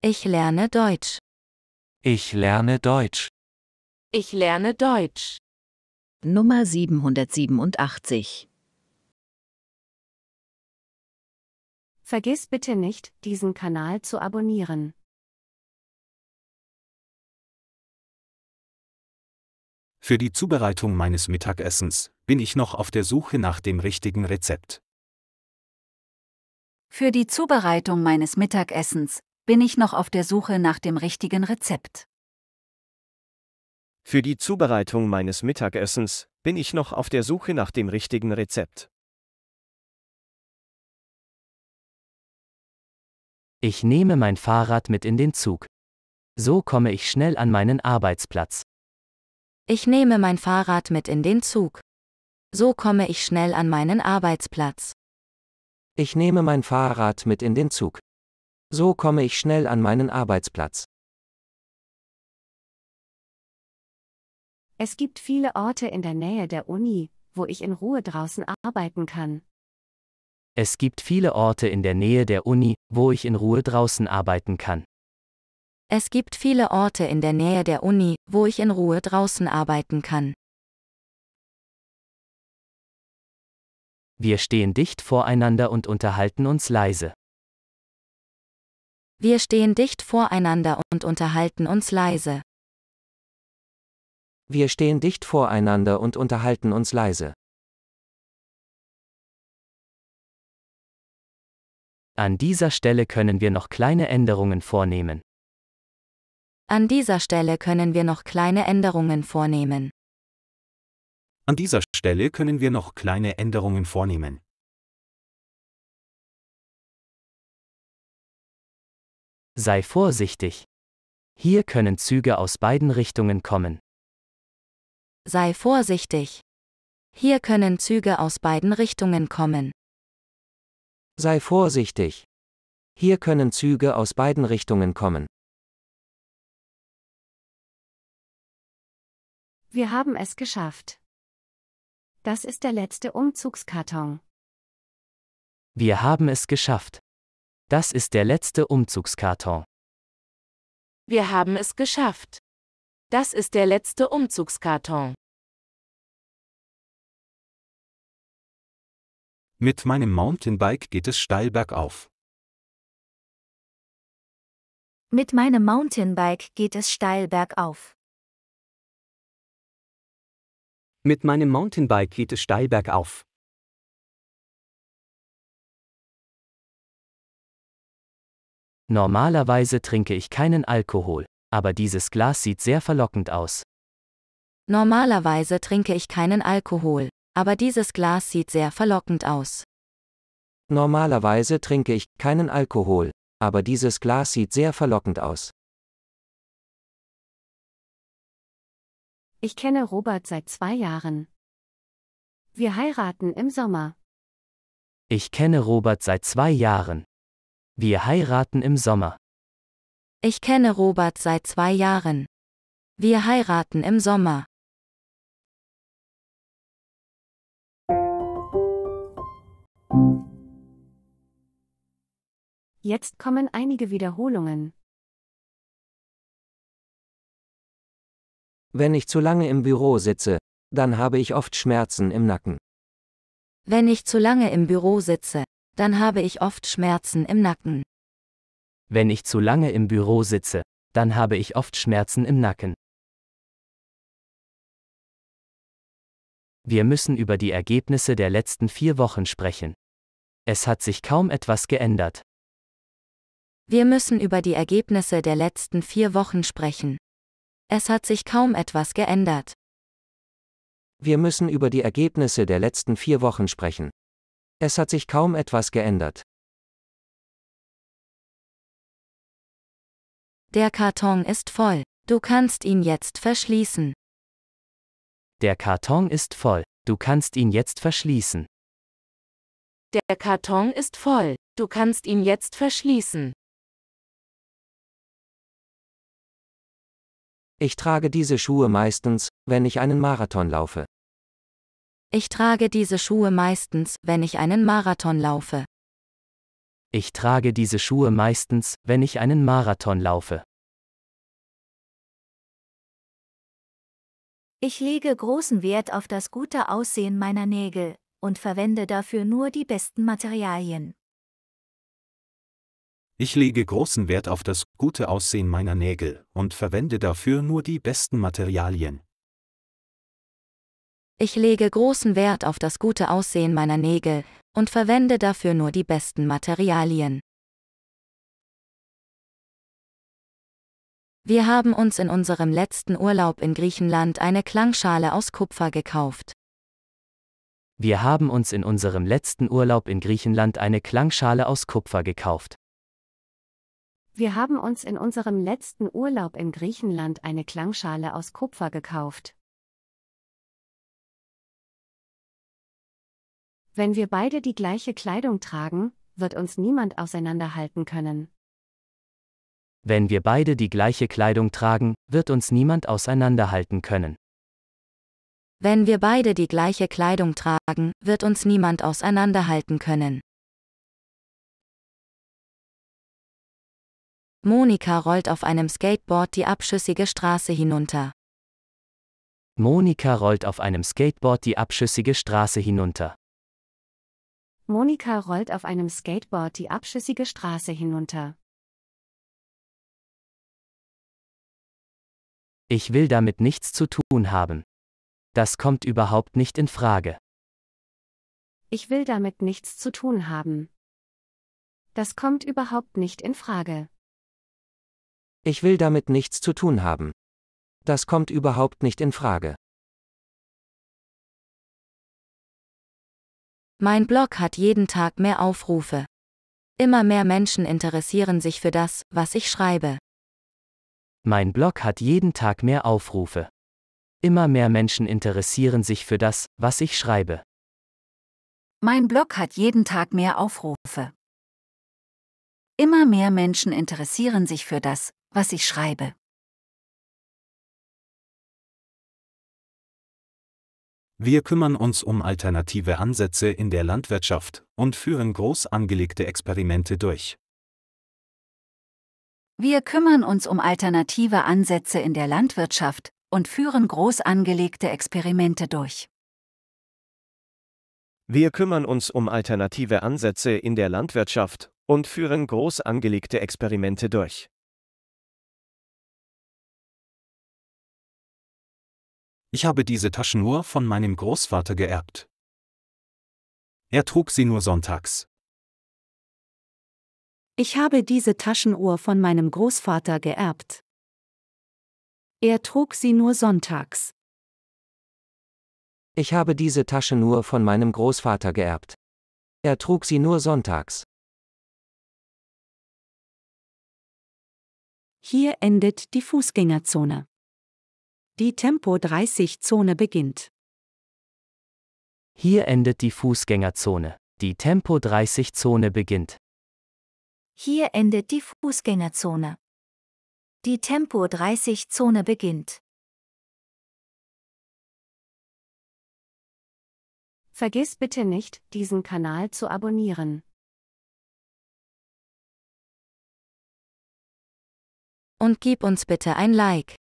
Ich lerne Deutsch. Ich lerne Deutsch. Ich lerne Deutsch. Nummer 787. Vergiss bitte nicht, diesen Kanal zu abonnieren. Für die Zubereitung meines Mittagessens bin ich noch auf der Suche nach dem richtigen Rezept. Für die Zubereitung meines Mittagessens bin ich noch auf der Suche nach dem richtigen Rezept. Für die Zubereitung meines Mittagessens bin ich noch auf der Suche nach dem richtigen Rezept. Ich nehme mein Fahrrad mit in den Zug. So komme ich schnell an meinen Arbeitsplatz. Ich nehme mein Fahrrad mit in den Zug. So komme ich schnell an meinen Arbeitsplatz. Ich nehme mein Fahrrad mit in den Zug. So komme ich schnell an meinen Arbeitsplatz. Es gibt viele Orte in der Nähe der Uni, wo ich in Ruhe draußen arbeiten kann. Es gibt viele Orte in der Nähe der Uni, wo ich in Ruhe draußen arbeiten kann. Es gibt viele Orte in der Nähe der Uni, wo ich in Ruhe draußen arbeiten kann. Wir stehen dicht voreinander und unterhalten uns leise. Wir stehen dicht voreinander und unterhalten uns leise. Wir stehen dicht voreinander und unterhalten uns leise. An dieser Stelle können wir noch kleine Änderungen vornehmen. An dieser Stelle können wir noch kleine Änderungen vornehmen. An dieser Stelle können wir noch kleine Änderungen vornehmen. Sei vorsichtig. Hier können Züge aus beiden Richtungen kommen. Sei vorsichtig. Hier können Züge aus beiden Richtungen kommen. Sei vorsichtig. Hier können Züge aus beiden Richtungen kommen. Wir haben es geschafft. Das ist der letzte Umzugskarton. Wir haben es geschafft. Das ist der letzte Umzugskarton. Wir haben es geschafft. Das ist der letzte Umzugskarton. Mit meinem Mountainbike geht es steil bergauf. Mit meinem Mountainbike geht es steil bergauf. Mit meinem Mountainbike geht es steil bergauf. Normalerweise trinke ich keinen Alkohol, aber dieses Glas sieht sehr verlockend aus. Normalerweise trinke ich keinen Alkohol, aber dieses Glas sieht sehr verlockend aus. Normalerweise trinke ich keinen Alkohol, aber dieses Glas sieht sehr verlockend aus. Ich kenne Robert seit zwei Jahren. Wir heiraten im Sommer. Ich kenne Robert seit zwei Jahren. Wir heiraten im Sommer. Ich kenne Robert seit zwei Jahren. Wir heiraten im Sommer. Jetzt kommen einige Wiederholungen. Wenn ich zu lange im Büro sitze, dann habe ich oft Schmerzen im Nacken. Wenn ich zu lange im Büro sitze, dann habe ich oft Schmerzen im Nacken. Wenn ich zu lange im Büro sitze, dann habe ich oft Schmerzen im Nacken. Wir müssen über die Ergebnisse der letzten vier Wochen sprechen. Es hat sich kaum etwas geändert. Wir müssen über die Ergebnisse der letzten vier Wochen sprechen. Es hat sich kaum etwas geändert. Wir müssen über die Ergebnisse der letzten vier Wochen sprechen. Es hat sich kaum etwas geändert. Der Karton ist voll. Du kannst ihn jetzt verschließen. Der Karton ist voll. Du kannst ihn jetzt verschließen. Der Karton ist voll. Du kannst ihn jetzt verschließen. Ich trage diese Schuhe meistens, wenn ich einen Marathon laufe. Ich trage diese Schuhe meistens, wenn ich einen Marathon laufe. Ich trage diese Schuhe meistens, wenn ich einen Marathon laufe. Ich lege großen Wert auf das gute Aussehen meiner Nägel und verwende dafür nur die besten Materialien. Ich lege großen Wert auf das gute Aussehen meiner Nägel und verwende dafür nur die besten Materialien. Ich lege großen Wert auf das gute Aussehen meiner Nägel und verwende dafür nur die besten Materialien. Wir haben uns in unserem letzten Urlaub in Griechenland eine Klangschale aus Kupfer gekauft. Wir haben uns in unserem letzten Urlaub in Griechenland eine Klangschale aus Kupfer gekauft. Wir haben uns in unserem letzten Urlaub in Griechenland eine Klangschale aus Kupfer gekauft. Wenn wir beide die gleiche Kleidung tragen, wird uns niemand auseinanderhalten können. Wenn wir beide die gleiche Kleidung tragen, wird uns niemand auseinanderhalten können. Wenn wir beide die gleiche Kleidung tragen, wird uns niemand auseinanderhalten können. Monika rollt auf einem Skateboard die abschüssige Straße hinunter. Monika rollt auf einem Skateboard die abschüssige Straße hinunter. Monika rollt auf einem Skateboard die abschüssige Straße hinunter. Ich will damit nichts zu tun haben. Das kommt überhaupt nicht in Frage. Ich will damit nichts zu tun haben. Das kommt überhaupt nicht in Frage. Ich will damit nichts zu tun haben. Das kommt überhaupt nicht in Frage. Mein Blog hat jeden Tag mehr Aufrufe. Immer mehr Menschen interessieren sich für das, was ich schreibe. Mein Blog hat jeden Tag mehr Aufrufe. Immer mehr Menschen interessieren sich für das, was ich schreibe. Mein Blog hat jeden Tag mehr Aufrufe. Immer mehr Menschen interessieren sich für das, was ich schreibe. Wir kümmern uns um alternative Ansätze in der Landwirtschaft und führen groß angelegte Experimente durch. Wir kümmern uns um alternative Ansätze in der Landwirtschaft und führen groß angelegte Experimente durch. Wir kümmern uns um alternative Ansätze in der Landwirtschaft und führen groß angelegte Experimente durch. Ich habe diese Taschenuhr von meinem Großvater geerbt. Er trug sie nur sonntags. Ich habe diese Taschenuhr von meinem Großvater geerbt. Er trug sie nur sonntags. Ich habe diese Taschenuhr von meinem Großvater geerbt. Er trug sie nur sonntags. Hier endet die Fußgängerzone. Die Tempo-30-Zone beginnt. Hier endet die Fußgängerzone. Die Tempo-30-Zone beginnt. Hier endet die Fußgängerzone. Die Tempo-30-Zone beginnt. Vergiss bitte nicht, diesen Kanal zu abonnieren. Und gib uns bitte ein Like.